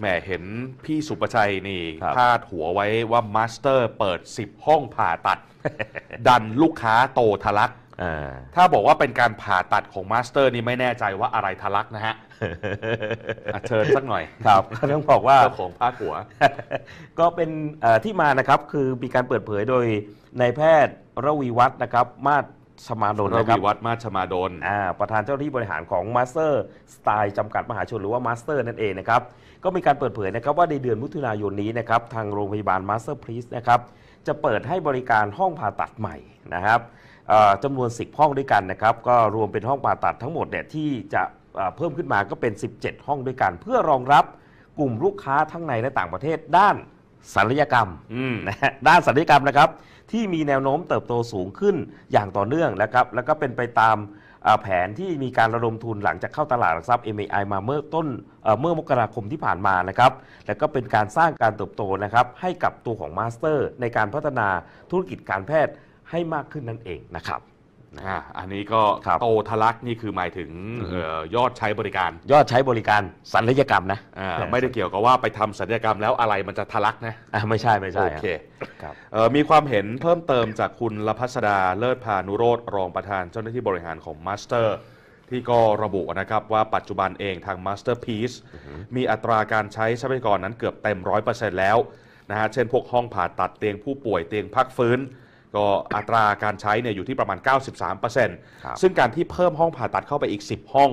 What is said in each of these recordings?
แหมเห็นพี่สุประชัยนี่พาดหัวไว้ว่ามาสเตอร์ เปิด 10 ห้องผ่าตัด ดันลูกค้าโตทะลักถ้าบอกว่าเป็นการผ่าตัดของมาสเตอร์นี่ไม่แน่ใจว่าอะไรทะลักนะฮะเชิญสักหน่อยครับต้องบอกว่าของภาคหัว ก็เป็นที่มานะครับคือมีการเปิดเผยโดยนายแพทย์ระวีวัฒนะครับมาตรชมาดลนะครับวิวัฒน์มาชมาดลประธานเจ้าหน้าที่บริหารของ Master Style จำกัดมหาชนหรือว่า Master นั่นเองนะครับ ก็มีการเปิดเผยนะครับว่าในเดือนมิถุนายนนี้นะครับทางโรงพยาบาล Master p ์พรี e นะครับจะเปิดให้บริการห้องผ่าตัดใหม่นะครับจำนวน10ห้องด้วยกันนะครับก็รวมเป็นห้องผ่าตัดทั้งหมดเนี่ยที่จะเเพิ่มขึ้นมาก็เป็น 17 ห้องด้วยกัน เพื่อรองรับกลุ่มลูกค้าทั้งในและต่างประเทศด้านศัลยกรรม ด้านศัลยกรรมนะครับที่มีแนวโน้มเติบโตสูงขึ้นอย่างต่อเนื่องนะครับแล้วก็เป็นไปตามแผนที่มีการระดมทุนหลังจากเข้าตลาดหลักทรัพย์ MAI มาเมื่อต้นเมื่อมกราคมที่ผ่านมานะครับ และก็เป็นการสร้างการเติบโตนะครับให้กับตัวของมาสเตอร์ ในการพัฒนาธุรกิจการแพทย์ให้มากขึ้นนั่นเองนะครับอันนี้ก็โตทะลักนี่คือหมายถึงยอดใช้บริการ ยอดใช้บริการสัลยกรรมนะไม่ได้เกี่ยวกับว่าไปทำสัลยกรรมแล้วอะไรมันจะทะลักนะไม่ใช่ไม่ใช่โอเคมีความเห็นเพิ่มเติมจากคุณลพัสดาเลิศพานุโรธรองประธานเจ้าหน้าที่บริหารของมาสเตอร์ที่ก็ระบุนะครับว่าปัจจุบันเองทาง Masterpiece มีอัตราการใช้ทรัพยากรนั้นเกือบเต็มนต์แล้วนะฮะเช่นพวกห้องผ่าตัดเตียงผู้ป่วยเตียงพักฟื้นก็อัตราการใช้เนี่ยอยู่ที่ประมาณ 93%ซึ่งการที่เพิ่มห้องผ่าตัดเข้าไปอีก 10 ห้อง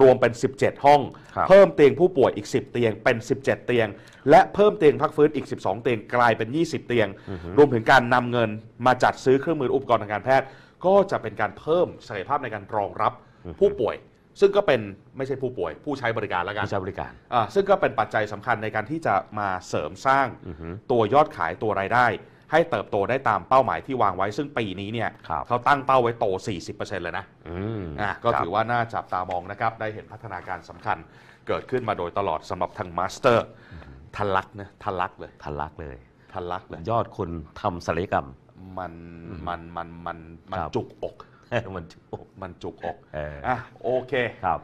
รวมเป็น 17 ห้อง เพิ่มเตียงผู้ป่วยอีก 10 เตียงเป็น 17 เตียง และเพิ่มเตียงพักฟื้นอีก 12 เตียงกลายเป็น 20 เตียง รวมถึงการนำเงินมาจัดซื้อเครื่องมืออุปกรณ์ทางการแพทย์ ก็จะเป็นการเพิ่มศักยภาพในการรองรับผู้ป่วย ซึ่งก็เป็นไม่ใช่ผู้ป่วยผู้ใช้บริการแล้วกันผู้ใช้บริการซึ่งก็เป็นปัจจัยสำคัญในการที่จะมาเสริมสร้างตัวยอดขายตัวรายได้ให้เติบโตได้ตามเป้าหมายที่วางไว้ซึ่งปีนี้เนี่ย เขาตั้งเป้าไว้โต 40%เลยนะอ่ะก็ถือว่าน่าจับตามองนะครับได้เห็นพัฒนาการสำคัญ เกิดขึ้นมาโดยตลอดสำหรับทางมาสเตอร์ทะลักนะทะลักเลยทะลักเลยทะลักเลย ยอดคนทำศัลยกรรมมันมันมันมันมันจุกอกมันจุกอกมันจุกอกอ่ะโอเคครับ